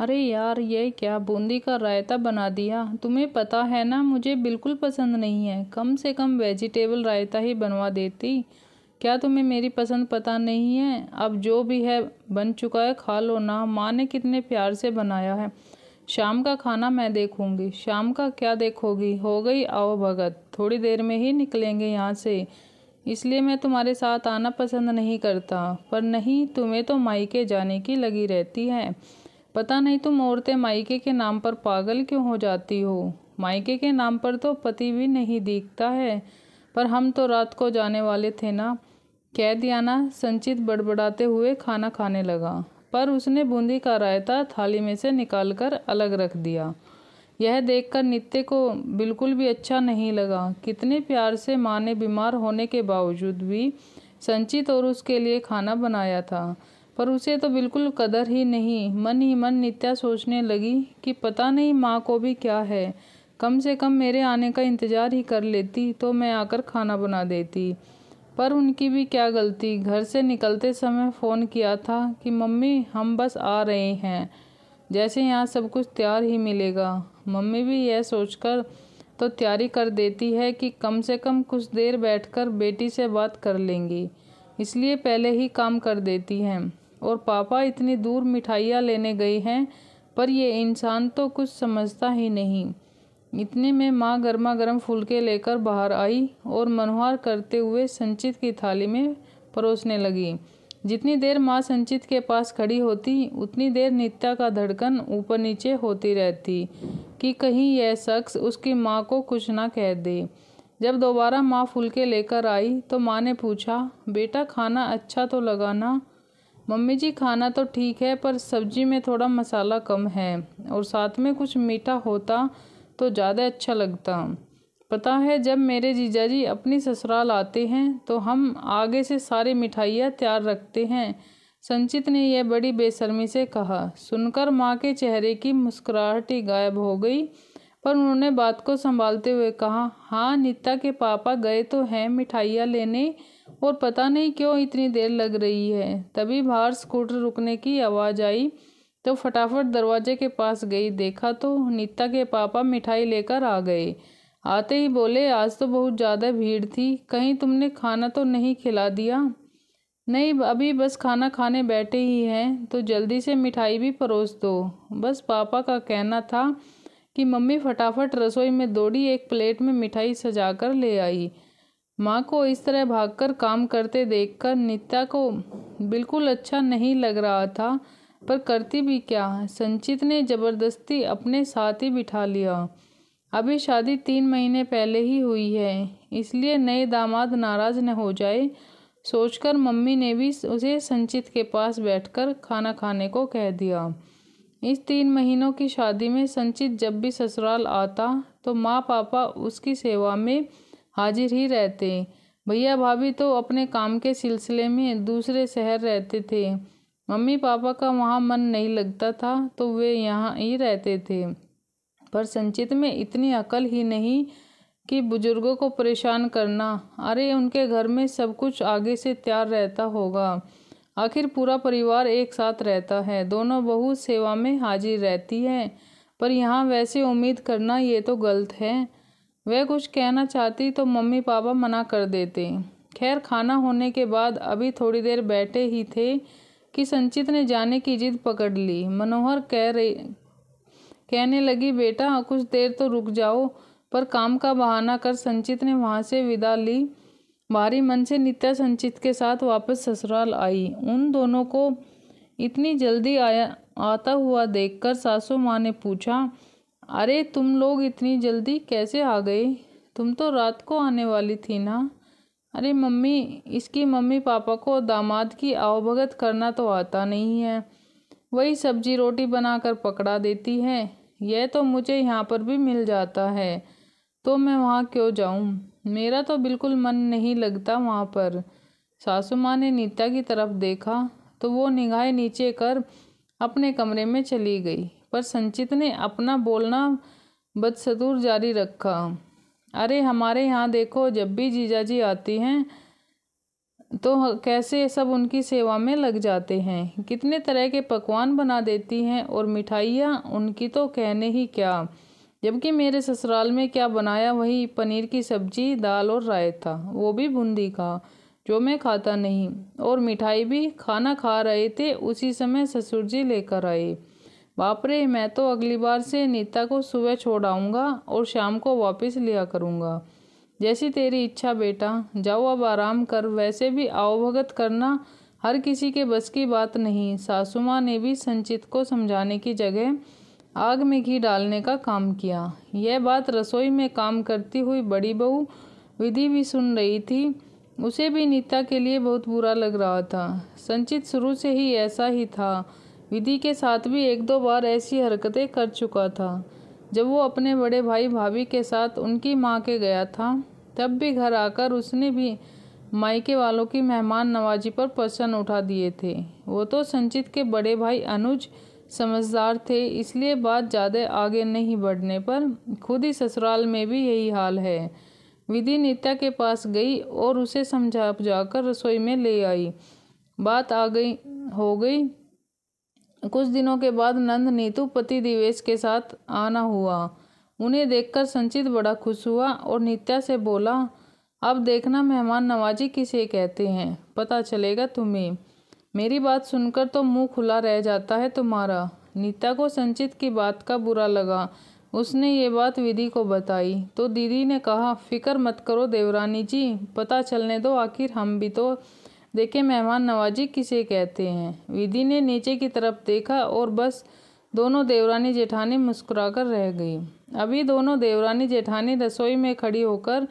अरे यार ये क्या बूंदी का रायता बना दिया तुम्हें पता है ना मुझे बिल्कुल पसंद नहीं है कम से कम वेजिटेबल रायता ही बनवा देती क्या तुम्हें मेरी पसंद पता नहीं है अब जो भी है बन चुका है खा लो ना माँ ने कितने प्यार से बनाया है शाम का खाना मैं देखूंगी शाम का क्या देखोगी हो गई आओ भगत थोड़ी देर में ही निकलेंगे यहाँ से इसलिए मैं तुम्हारे साथ आना पसंद नहीं करता पर नहीं तुम्हें तो मायके जाने की लगी रहती है पता नहीं तुम औरतें मायके के नाम पर पागल क्यों हो जाती हो मायके के नाम पर तो पति भी नहीं दिखता है पर हम तो रात को जाने वाले थे ना कह दिया ना संचित बड़बड़ाते हुए खाना खाने लगा पर उसने बूंदी का रायता थाली में से निकाल कर अलग रख दिया यह देखकर नित्य को बिल्कुल भी अच्छा नहीं लगा कितने प्यार से माँ ने बीमार होने के बावजूद भी संचित और उसके लिए खाना बनाया था पर उसे तो बिल्कुल कदर ही नहीं मन ही मन नित्या सोचने लगी कि पता नहीं माँ को भी क्या है कम से कम मेरे आने का इंतज़ार ही कर लेती तो मैं आकर खाना बना देती पर उनकी भी क्या गलती घर से निकलते समय फ़ोन किया था कि मम्मी हम बस आ रहे हैं जैसे यहाँ सब कुछ तैयार ही मिलेगा मम्मी भी यह सोचकर तो तैयारी कर देती है कि कम से कम कुछ देर बैठकर बेटी से बात कर लेंगी इसलिए पहले ही काम कर देती हैं और पापा इतनी दूर मिठाइयाँ लेने गई हैं पर यह इंसान तो कुछ समझता ही नहीं इतने में माँ गर्मा गर्म फुलके लेकर बाहर आई और मनोहार करते हुए संचित की थाली में परोसने लगी जितनी देर माँ संचित के पास खड़ी होती उतनी देर नित्या का धड़कन ऊपर नीचे होती रहती कि कहीं यह शख्स उसकी माँ को कुछ ना कह दे जब दोबारा माँ फुलके लेकर आई तो माँ ने पूछा बेटा खाना अच्छा तो लगाना मम्मी जी खाना तो ठीक है पर सब्जी में थोड़ा मसाला कम है और साथ में कुछ मीठा होता तो ज़्यादा अच्छा लगता पता है जब मेरे जीजा जी अपनी ससुराल आते हैं तो हम आगे से सारी मिठाइयाँ तैयार रखते हैं संचित ने यह बड़ी बेशर्मी से कहा सुनकर माँ के चेहरे की मुस्कुराहट ही गायब हो गई पर उन्होंने बात को संभालते हुए कहा हाँ नीता के पापा गए तो हैं मिठाइयाँ लेने और पता नहीं क्यों इतनी देर लग रही है तभी बाहर स्कूटर रुकने की आवाज़ आई तो फटाफट दरवाजे के पास गई देखा तो नीता के पापा मिठाई लेकर आ गए आते ही बोले आज तो बहुत ज़्यादा भीड़ थी कहीं तुमने खाना तो नहीं खिला दिया नहीं अभी बस खाना खाने बैठे ही हैं तो जल्दी से मिठाई भी परोस दो बस पापा का कहना था कि मम्मी फटाफट रसोई में दौड़ी एक प्लेट में मिठाई सजा कर ले आई माँ को इस तरह भागकर काम करते देखकर नित्या को बिल्कुल अच्छा नहीं लग रहा था पर करती भी क्या संचित ने जबरदस्ती अपने साथ ही बिठा लिया अभी शादी तीन महीने पहले ही हुई है इसलिए नए दामाद नाराज न हो जाए सोचकर मम्मी ने भी उसे संचित के पास बैठकर खाना खाने को कह दिया इस तीन महीनों की शादी में संचित जब भी ससुराल आता तो माँ पापा उसकी सेवा में हाजिर ही रहते भैया भाभी तो अपने काम के सिलसिले में दूसरे शहर रहते थे मम्मी पापा का वहाँ मन नहीं लगता था तो वे यहाँ ही रहते थे पर संचित में इतनी अकल ही नहीं कि बुजुर्गों को परेशान करना अरे उनके घर में सब कुछ आगे से तैयार रहता होगा आखिर पूरा परिवार एक साथ रहता है दोनों बहू सेवा में हाजिर रहती है पर यहाँ वैसे उम्मीद करना ये तो गलत है वह कुछ कहना चाहती तो मम्मी पापा मना कर देते खैर खाना होने के बाद अभी थोड़ी देर बैठे ही थे कि संचित ने जाने की जिद पकड़ ली मनोहर कह रही कहने लगी बेटा कुछ देर तो रुक जाओ पर काम का बहाना कर संचित ने वहाँ से विदा ली भारी मन से नित्या संचित के साथ वापस ससुराल आई उन दोनों को इतनी जल्दी आया आता हुआ देखकर सासू माँ ने पूछा अरे तुम लोग इतनी जल्दी कैसे आ गए तुम तो रात को आने वाली थी ना अरे मम्मी इसकी मम्मी पापा को दामाद की आवभगत करना तो आता नहीं है वही सब्जी रोटी बनाकर पकड़ा देती है यह तो मुझे यहाँ पर भी मिल जाता है तो मैं वहाँ क्यों जाऊँ मेरा तो बिल्कुल मन नहीं लगता वहाँ पर सासू माँ ने नीता की तरफ देखा तो वो निगाहें नीचे कर अपने कमरे में चली गई पर संचित ने अपना बोलना बदसतूर जारी रखा अरे हमारे यहाँ देखो जब भी जीजाजी आती हैं तो कैसे सब उनकी सेवा में लग जाते हैं कितने तरह के पकवान बना देती हैं और मिठाइयाँ उनकी तो कहने ही क्या जबकि मेरे ससुराल में क्या बनाया वही पनीर की सब्जी दाल और रायता वो भी बूंदी का जो मैं खाता नहीं और मिठाई भी खाना खा रहे थे उसी समय ससुर जी लेकर आए बाप रे मैं तो अगली बार से नीता को सुबह छोड़ आऊँगा और शाम को वापस लिया करूँगा जैसी तेरी इच्छा बेटा जाओ अब आराम कर वैसे भी आवभगत करना हर किसी के बस की बात नहीं सासू माँ ने भी संचित को समझाने की जगह आग में घी डालने का काम किया यह बात रसोई में काम करती हुई बड़ी बहू विधि भी सुन रही थी उसे भी नीता के लिए बहुत बुरा लग रहा था संचित शुरू से ही ऐसा ही था विधि के साथ भी एक दो बार ऐसी हरकतें कर चुका था जब वो अपने बड़े भाई भाभी के साथ उनकी माँ के गया था तब भी घर आकर उसने भी मायके वालों की मेहमान नवाजी पर प्रसन्न उठा दिए थे वो तो संचित के बड़े भाई अनुज समझदार थे इसलिए बात ज़्यादा आगे नहीं बढ़ने पर खुद ही ससुराल में भी यही हाल है विधि नीता के पास गई और उसे समझा जाकर रसोई में ले आई बात आ गई हो गई कुछ दिनों के बाद नंद नीतू पति दिवेश के साथ आना हुआ उन्हें देखकर संचित बड़ा खुश हुआ और नित्या से बोला अब देखना मेहमान नवाजी किसे कहते हैं पता चलेगा तुम्हें मेरी बात सुनकर तो मुंह खुला रह जाता है तुम्हारा नीता को संचित की बात का बुरा लगा उसने ये बात विधि को बताई तो दीदी ने कहा फिक्र मत करो देवरानी जी पता चलने दो आखिर हम भी तो देखे मेहमान नवाजी किसे कहते हैं विधि ने नीचे की तरफ देखा और बस दोनों देवरानी जेठानी मुस्कुराकर रह गई अभी दोनों देवरानी जेठानी रसोई में खड़ी होकर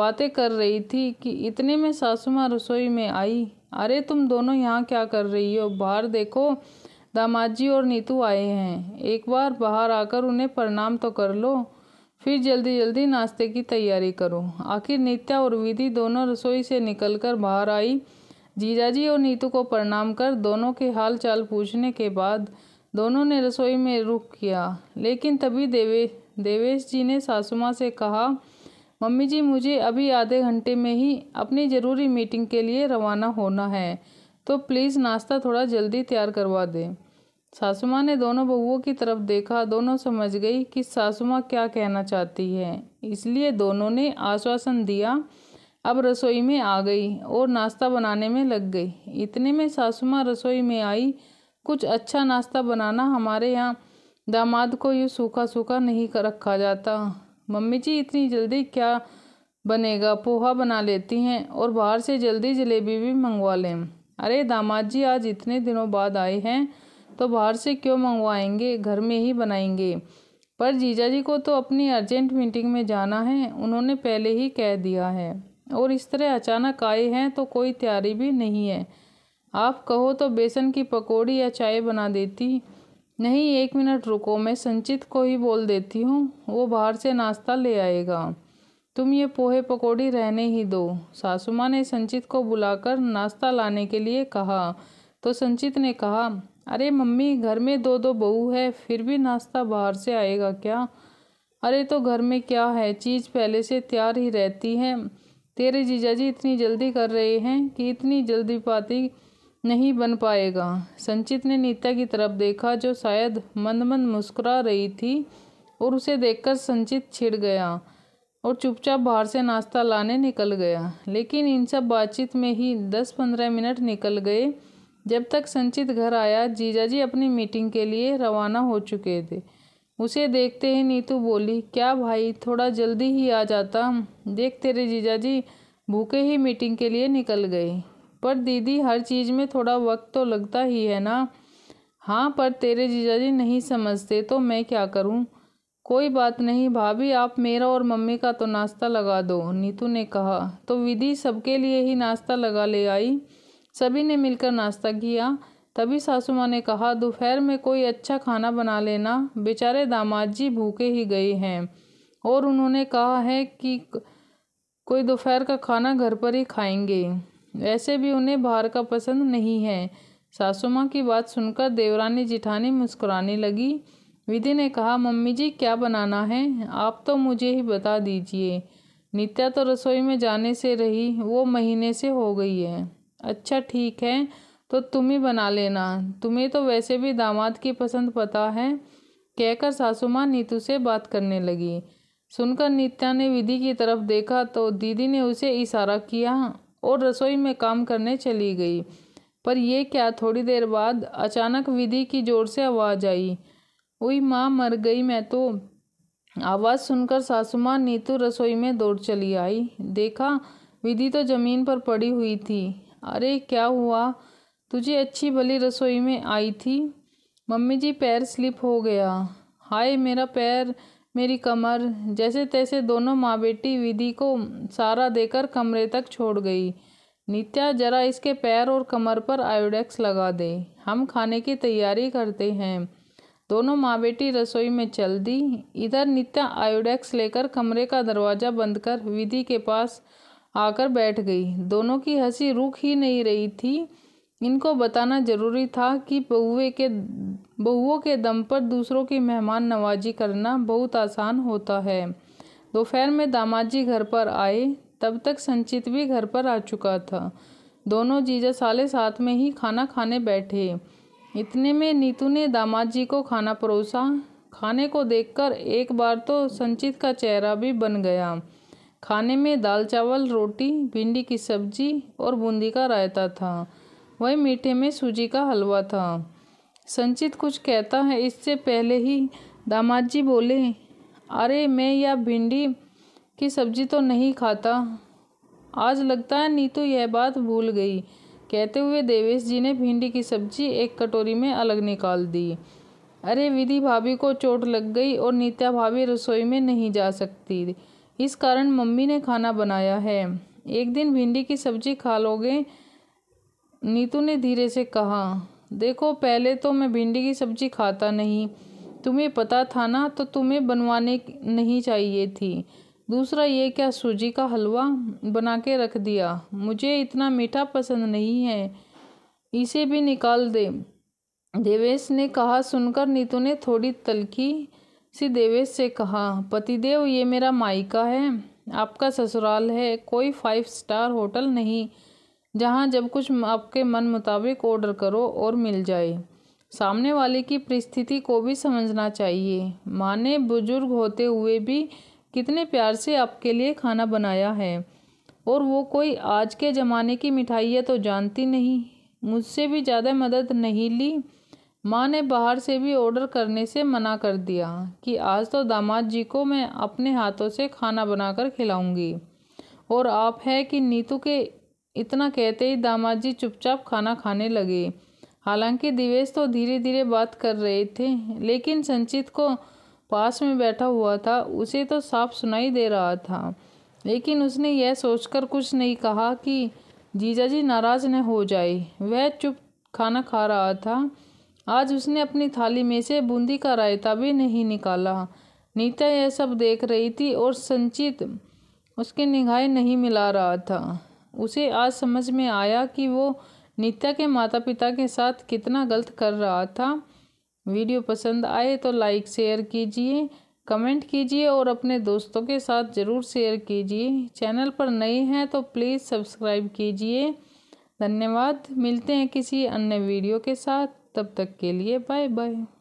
बातें कर रही थी कि इतने में सासुमा माँ रसोई में आई अरे तुम दोनों यहाँ क्या कर रही हो बाहर देखो दामाद जी और नीतू आए हैं एक बार बाहर आकर उन्हें प्रणाम तो कर लो फिर जल्दी जल्दी नाश्ते की तैयारी करो आखिर नित्या और विधि दोनों रसोई से निकलकर बाहर आई जीजाजी और नीतू को प्रणाम कर दोनों के हाल चाल पूछने के बाद दोनों ने रसोई में रुख किया लेकिन तभी देवे देवेश जी ने सासू माँ से कहा मम्मी जी मुझे अभी आधे घंटे में ही अपनी ज़रूरी मीटिंग के लिए रवाना होना है तो प्लीज़ नाश्ता थोड़ा जल्दी तैयार करवा दें सासू माँ ने दोनों बहुओं की तरफ देखा दोनों समझ गई कि सासू माँ क्या कहना चाहती है इसलिए दोनों ने आश्वासन दिया अब रसोई में आ गई और नाश्ता बनाने में लग गई इतने में सासू माँ रसोई में आई कुछ अच्छा नाश्ता बनाना हमारे यहाँ दामाद को यूँ सूखा सूखा नहीं कर रखा जाता मम्मी जी इतनी जल्दी क्या बनेगा पोहा बना लेती हैं और बाहर से जल्दी जलेबी भी मंगवा लें अरे दामाद जी आज इतने दिनों बाद आए हैं तो बाहर से क्यों मंगवाएंगे घर में ही बनाएंगे पर जीजा जी को तो अपनी अर्जेंट मीटिंग में जाना है उन्होंने पहले ही कह दिया है और इस तरह अचानक आए हैं तो कोई तैयारी भी नहीं है आप कहो तो बेसन की पकौड़ी या चाय बना देती नहीं एक मिनट रुको मैं संचित को ही बोल देती हूँ वो बाहर से नाश्ता ले आएगा तुम ये पोहे पकौड़ी रहने ही दो सासू माँ ने संचित को बुलाकर नाश्ता लाने के लिए कहा तो संचित ने कहा अरे मम्मी घर में दो दो बहू है फिर भी नाश्ता बाहर से आएगा क्या अरे तो घर में क्या है चीज़ पहले से तैयार ही रहती है तेरे जीजाजी इतनी जल्दी कर रहे हैं कि इतनी जल्दी पाती नहीं बन पाएगा संचित ने नीता की तरफ देखा जो शायद मंद मंद मुस्कुरा रही थी और उसे देखकर संचित छिड़ गया और चुपचाप बाहर से नाश्ता लाने निकल गया लेकिन इन सब बातचीत में ही दस पंद्रह मिनट निकल गए जब तक संचित घर आया जीजाजी अपनी मीटिंग के लिए रवाना हो चुके थे उसे देखते ही नीतू बोली क्या भाई थोड़ा जल्दी ही आ जाता देख तेरे जीजा जी भूखे ही मीटिंग के लिए निकल गए पर दीदी हर चीज़ में थोड़ा वक्त तो लगता ही है ना हाँ पर तेरे जीजा जी नहीं समझते तो मैं क्या करूँ कोई बात नहीं भाभी आप मेरा और मम्मी का तो नाश्ता लगा दो नीतू ने कहा तो विधि सबके लिए ही नाश्ता लगा ले आई सभी ने मिलकर नाश्ता किया तभी सासू माँ ने कहा दोपहर में कोई अच्छा खाना बना लेना बेचारे दामाद जी भूखे ही गए हैं और उन्होंने कहा है कि कोई दोपहर का खाना घर पर ही खाएंगे ऐसे भी उन्हें बाहर का पसंद नहीं है सासू माँ की बात सुनकर देवरानी जिठानी मुस्कुराने लगी विधि ने कहा मम्मी जी क्या बनाना है आप तो मुझे ही बता दीजिए नित्या तो रसोई में जाने से रही वो महीने से हो गई है अच्छा ठीक है तो तुम ही बना लेना तुम्हें तो वैसे भी दामाद की पसंद पता है कहकर सासू माँ नीतू से बात करने लगी सुनकर नित्या ने विधि की तरफ देखा तो दीदी ने उसे इशारा किया और रसोई में काम करने चली गई पर यह क्या थोड़ी देर बाद अचानक विधि की जोर से आवाज़ आई उई माँ मर गई मैं तो आवाज़ सुनकर सासू माँ नीतू रसोई में दौड़ चली आई देखा विधि तो ज़मीन पर पड़ी हुई थी अरे क्या हुआ तुझे अच्छी भली रसोई में आई थी मम्मी जी पैर स्लिप हो गया हाय मेरा पैर मेरी कमर जैसे तैसे दोनों माँ बेटी विधि को सारा देकर कमरे तक छोड़ गई नित्या जरा इसके पैर और कमर पर आयोडेक्स लगा दे हम खाने की तैयारी करते हैं दोनों माँ बेटी रसोई में चल दी इधर नित्या आयोडेक्स लेकर कमरे का दरवाज़ा बंद कर विधि के पास आकर बैठ गई दोनों की हंसी रुक ही नहीं रही थी इनको बताना जरूरी था कि बहुए के बहुओं के दम पर दूसरों की मेहमान नवाजी करना बहुत आसान होता है दोपहर में दामाद जी घर पर आए तब तक संचित भी घर पर आ चुका था दोनों जीजा साले साथ में ही खाना खाने बैठे इतने में नीतू ने दामाद जी को खाना परोसा खाने को देखकर एक बार तो संचित का चेहरा भी बन गया खाने में दाल चावल रोटी भिंडी की सब्जी और बूंदी का रायता था वह मीठे में सूजी का हलवा था संचित कुछ कहता है इससे पहले ही दामाद जी बोले अरे मैं यह भिंडी की सब्जी तो नहीं खाता आज लगता है नीतू तो यह बात भूल गई कहते हुए देवेश जी ने भिंडी की सब्जी एक कटोरी में अलग निकाल दी अरे विधि भाभी को चोट लग गई और नीता भाभी रसोई में नहीं जा सकती इस कारण मम्मी ने खाना बनाया है एक दिन भिंडी की सब्जी खा लोगे नीतू ने धीरे से कहा देखो पहले तो मैं भिंडी की सब्जी खाता नहीं तुम्हें पता था ना तो तुम्हें बनवाने नहीं चाहिए थी दूसरा ये क्या सूजी का हलवा बना के रख दिया मुझे इतना मीठा पसंद नहीं है इसे भी निकाल दे देवेश ने कहा सुनकर नीतू ने थोड़ी तलखी सी देवेश से कहा पतिदेव ये मेरा मायका है आपका ससुराल है कोई फाइव स्टार होटल नहीं जहाँ जब कुछ आपके मन मुताबिक ऑर्डर करो और मिल जाए सामने वाले की परिस्थिति को भी समझना चाहिए माँ ने बुजुर्ग होते हुए भी कितने प्यार से आपके लिए खाना बनाया है और वो कोई आज के ज़माने की मिठाइयाँ तो जानती नहीं मुझसे भी ज़्यादा मदद नहीं ली माँ ने बाहर से भी ऑर्डर करने से मना कर दिया कि आज तो दामाद जी को मैं अपने हाथों से खाना बनाकर खिलाऊंगी और आप है कि नीतू के इतना कहते ही दामाद जी चुपचाप खाना खाने लगे हालांकि दिवेश तो धीरे धीरे बात कर रहे थे लेकिन संचित को पास में बैठा हुआ था उसे तो साफ सुनाई दे रहा था लेकिन उसने यह सोचकर कुछ नहीं कहा कि जीजा जी नाराज़ न हो जाए वह चुप खाना खा रहा था आज उसने अपनी थाली में से बूंदी का रायता भी नहीं निकाला नीता यह सब देख रही थी और संचित उसके निगाहें नहीं मिला रहा था उसे आज समझ में आया कि वो नित्या के माता पिता के साथ कितना गलत कर रहा था वीडियो पसंद आए तो लाइक शेयर कीजिए कमेंट कीजिए और अपने दोस्तों के साथ ज़रूर शेयर कीजिए चैनल पर नए हैं तो प्लीज़ सब्सक्राइब कीजिए धन्यवाद मिलते हैं किसी अन्य वीडियो के साथ तब तक के लिए बाय बाय